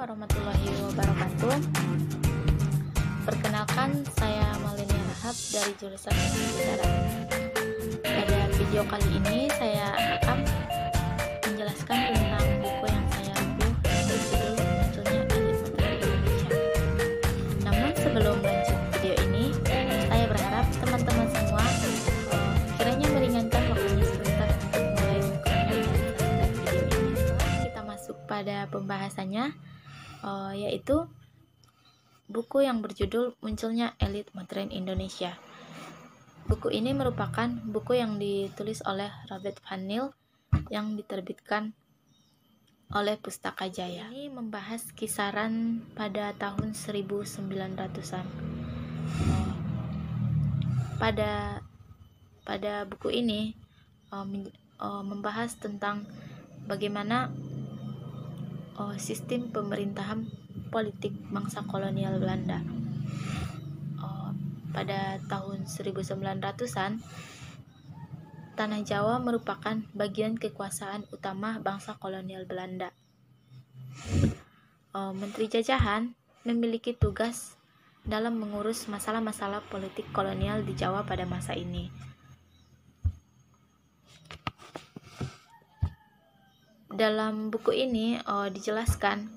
warahmatullahi wabarakatuh Perkenalkan saya Malenia Rahab dari jurusan Bicara Pada video kali ini saya akan menjelaskan tentang buku yang saya ambil berjudul munculnya Alif Indonesia Namun sebelum lanjut video ini saya berharap teman-teman semua eh, kiranya meringankan waktunya sebentar untuk mulai bukunya dan nah, video ini kita masuk pada pembahasannya uh, yaitu buku yang berjudul Munculnya Elit Modern Indonesia. Buku ini merupakan buku yang ditulis oleh Robert Van Niel yang diterbitkan oleh Pustaka Jaya. Ini membahas kisaran pada tahun 1900-an. Pada pada buku ini eh, eh, membahas tentang bagaimana uh, sistem pemerintahan politik bangsa kolonial Belanda. Uh, pada tahun 1900-an, Tanah Jawa merupakan bagian kekuasaan utama bangsa kolonial Belanda. Uh, Menteri Jajahan memiliki tugas dalam mengurus masalah-masalah politik kolonial di Jawa pada masa ini. dalam buku ini oh, dijelaskan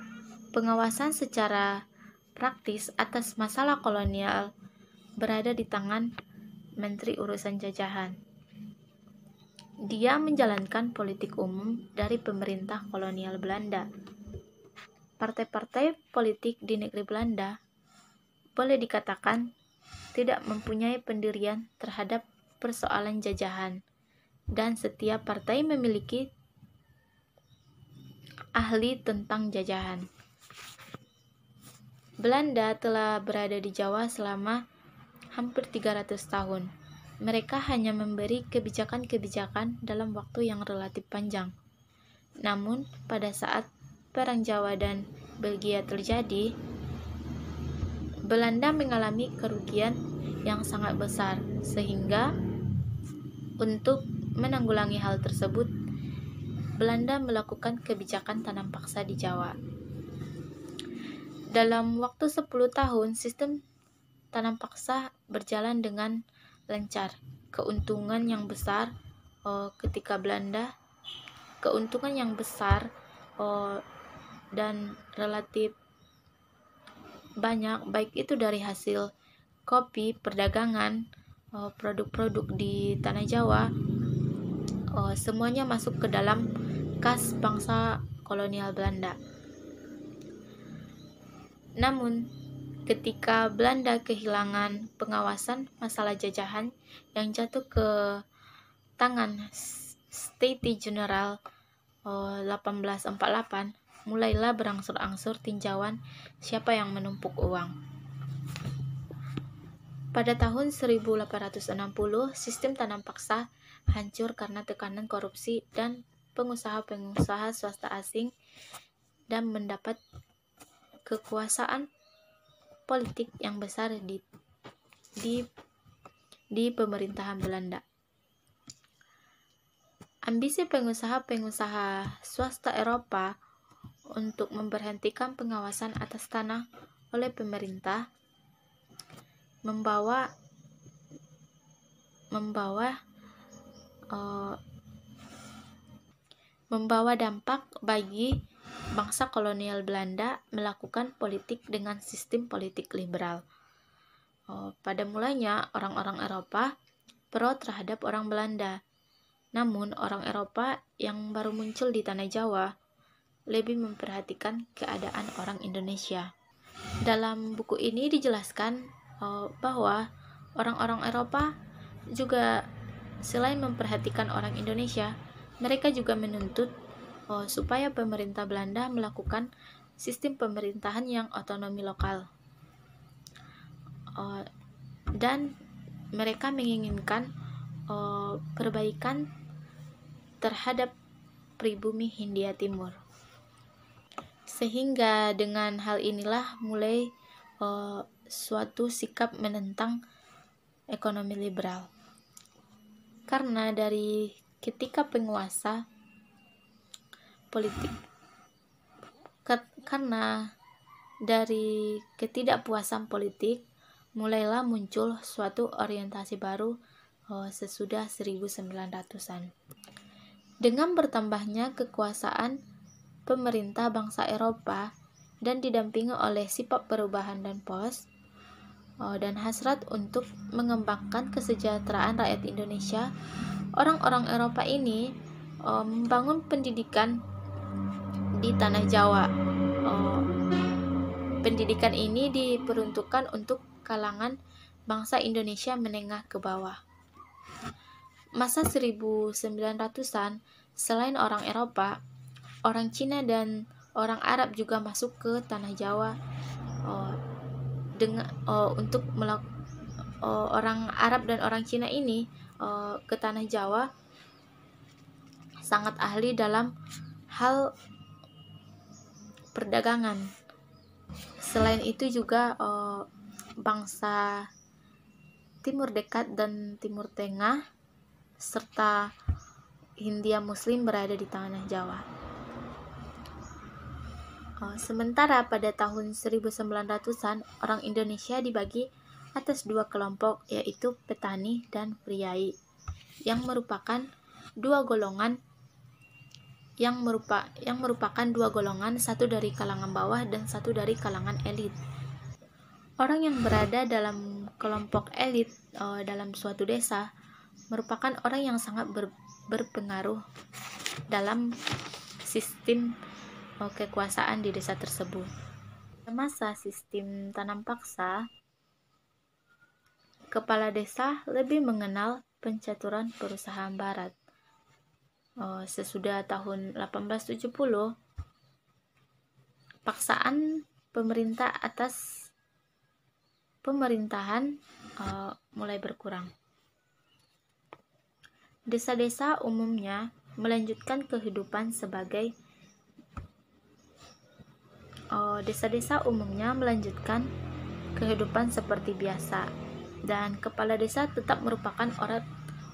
pengawasan secara praktis atas masalah kolonial berada di tangan Menteri Urusan Jajahan. Dia menjalankan politik umum dari pemerintah kolonial Belanda. Partai-partai politik di negeri Belanda boleh dikatakan tidak mempunyai pendirian terhadap persoalan jajahan, dan setiap partai memiliki ahli tentang jajahan. Belanda telah berada di Jawa selama hampir 300 tahun. Mereka hanya memberi kebijakan-kebijakan dalam waktu yang relatif panjang. Namun, pada saat Perang Jawa dan Belgia terjadi, Belanda mengalami kerugian yang sangat besar, sehingga untuk menanggulangi hal tersebut, Belanda melakukan kebijakan tanam paksa di Jawa. Dalam waktu 10 tahun, sistem tanam paksa berjalan dengan lancar. Keuntungan yang besar oh, ketika Belanda keuntungan yang besar oh, dan relatif banyak baik itu dari hasil kopi, perdagangan, eh, produk-produk di tanah Jawa, semuanya masuk ke dalam khas bangsa kolonial Belanda. Namun, ketika Belanda kehilangan pengawasan masalah jajahan yang jatuh ke tangan State General 1848, eh, mulailah berangsur-angsur tinjauan siapa yang menumpuk uang. Pada tahun 1860, sistem tanam paksa hancur karena tekanan korupsi dan pengusaha-pengusaha swasta asing dan mendapat kekuasaan politik yang besar di di di pemerintahan Belanda. Ambisi pengusaha-pengusaha swasta Eropa untuk memberhentikan pengawasan atas tanah oleh pemerintah membawa membawa uh, membawa dampak bagi bangsa kolonial Belanda melakukan politik dengan sistem politik liberal. Oh, pada mulanya, orang-orang Eropa pro terhadap orang Belanda. Namun, orang Eropa yang baru muncul di Tanah Jawa lebih memperhatikan keadaan orang Indonesia. Dalam buku ini dijelaskan oh, bahwa orang-orang Eropa juga selain memperhatikan orang Indonesia, mereka juga menuntut oh, supaya pemerintah Belanda melakukan sistem pemerintahan yang otonomi lokal. Oh, dan mereka menginginkan oh, perbaikan terhadap pribumi Hindia Timur. Sehingga dengan hal inilah mulai oh, suatu sikap menentang ekonomi liberal. Karena dari ketika penguasa politik karena dari ketidakpuasan politik mulailah muncul suatu orientasi baru eh, sesudah 1900-an. Dengan bertambahnya kekuasaan pemerintah bangsa Eropa dan didampingi oleh sifat perubahan dan pos eh, dan hasrat untuk mengembangkan kesejahteraan rakyat Indonesia orang-orang Eropa ini uh, membangun pendidikan di tanah Jawa. Uh, pendidikan ini diperuntukkan untuk kalangan bangsa Indonesia menengah ke bawah. Masa 1900-an, selain orang Eropa, orang Cina dan orang Arab juga masuk ke tanah Jawa uh, dengan uh, untuk melakukan uh, orang Arab dan orang Cina ini uh, ke tanah Jawa sangat ahli dalam hal perdagangan. Selain itu juga uh, bangsa Timur Dekat dan Timur Tengah serta Hindia Muslim berada di tanah Jawa. Eh, sementara pada tahun 1900-an, orang Indonesia dibagi atas dua kelompok yaitu petani dan priai yang merupakan dua golongan yang merupa yang merupakan dua golongan satu dari kalangan bawah dan satu dari kalangan elit orang yang berada dalam kelompok elit uh, dalam suatu desa merupakan orang yang sangat ber, berpengaruh dalam sistem eh, kekuasaan di desa tersebut masa sistem tanam paksa kepala desa lebih mengenal pencaturan perusahaan barat. Oh, sesudah tahun 1870, paksaan pemerintah atas pemerintahan uh, mulai berkurang. Desa-desa umumnya melanjutkan kehidupan sebagai eh, desa-desa uh, umumnya melanjutkan kehidupan seperti biasa dan kepala desa tetap merupakan orang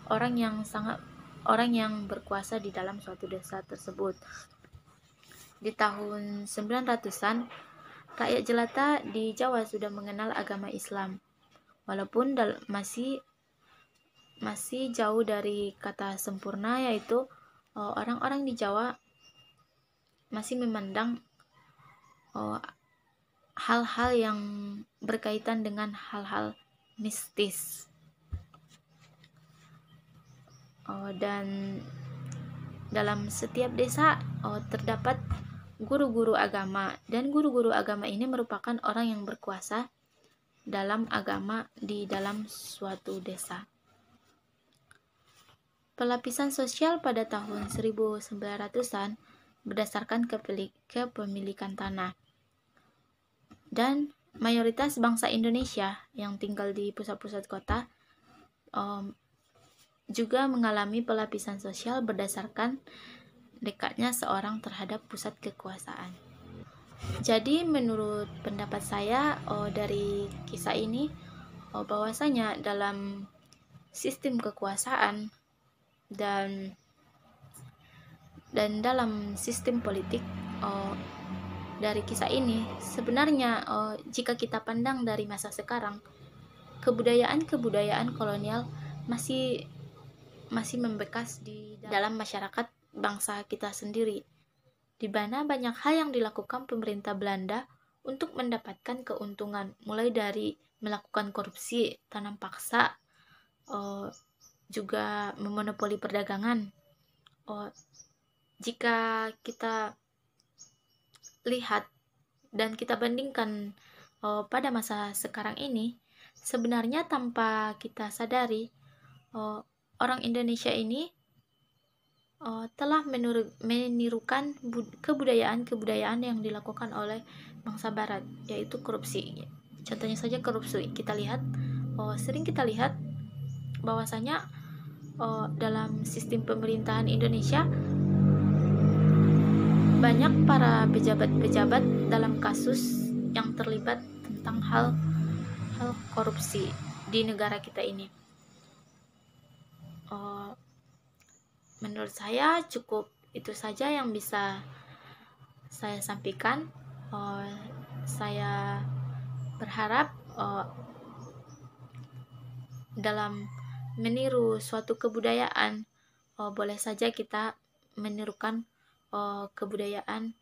orang yang sangat orang yang berkuasa di dalam suatu desa tersebut. Di tahun 900-an, rakyat jelata di Jawa sudah mengenal agama Islam. Walaupun masih masih jauh dari kata sempurna yaitu e, orang-orang di Jawa masih memandang e, hal-hal yang berkaitan dengan hal-hal mistis oh, dan dalam setiap desa oh, terdapat guru-guru agama dan guru-guru agama ini merupakan orang yang berkuasa dalam agama di dalam suatu desa. Pelapisan sosial pada tahun 1900-an berdasarkan kepemilikan tanah dan mayoritas bangsa Indonesia yang tinggal di pusat-pusat kota um, juga mengalami pelapisan sosial berdasarkan dekatnya seorang terhadap pusat kekuasaan. Jadi menurut pendapat saya oh, dari kisah ini oh, bahwasanya dalam sistem kekuasaan dan dan dalam sistem politik oh, dari kisah ini, sebenarnya oh, jika kita pandang dari masa sekarang, kebudayaan-kebudayaan kolonial masih masih membekas di dalam masyarakat bangsa kita sendiri, di mana banyak hal yang dilakukan pemerintah Belanda untuk mendapatkan keuntungan, mulai dari melakukan korupsi, tanam paksa, oh, juga memonopoli perdagangan. Oh, jika kita lihat dan kita bandingkan uh, pada masa sekarang ini, sebenarnya tanpa kita sadari, uh, orang Indonesia ini uh, telah menur- menirukan kebudayaan-kebudayaan yang dilakukan oleh bangsa Barat, yaitu korupsi. Contohnya saja korupsi, kita lihat, uh, sering kita lihat bahwasanya uh, dalam sistem pemerintahan Indonesia banyak para pejabat-pejabat dalam kasus yang terlibat tentang hal hal korupsi di negara kita ini. Uh, menurut saya cukup itu saja yang bisa saya sampaikan. Uh, saya berharap uh, dalam meniru suatu kebudayaan uh, boleh saja kita menirukan uh, kebudayaan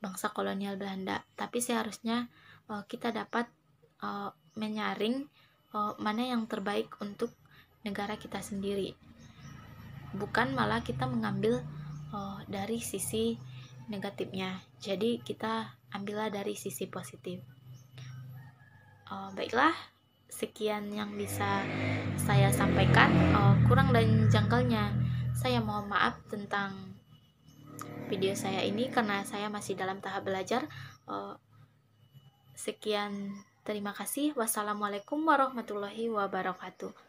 bangsa kolonial Belanda. Tapi seharusnya uh, kita dapat uh, menyaring uh, mana yang terbaik untuk negara kita sendiri. Bukan malah kita mengambil uh, dari sisi negatifnya. Jadi kita ambillah dari sisi positif. Uh, baiklah, sekian yang bisa saya sampaikan. Uh, kurang dan jangkalnya, saya mohon maaf tentang video saya ini karena saya masih dalam tahap belajar. Eh, sekian, terima kasih. Wassalamualaikum warahmatullahi wabarakatuh.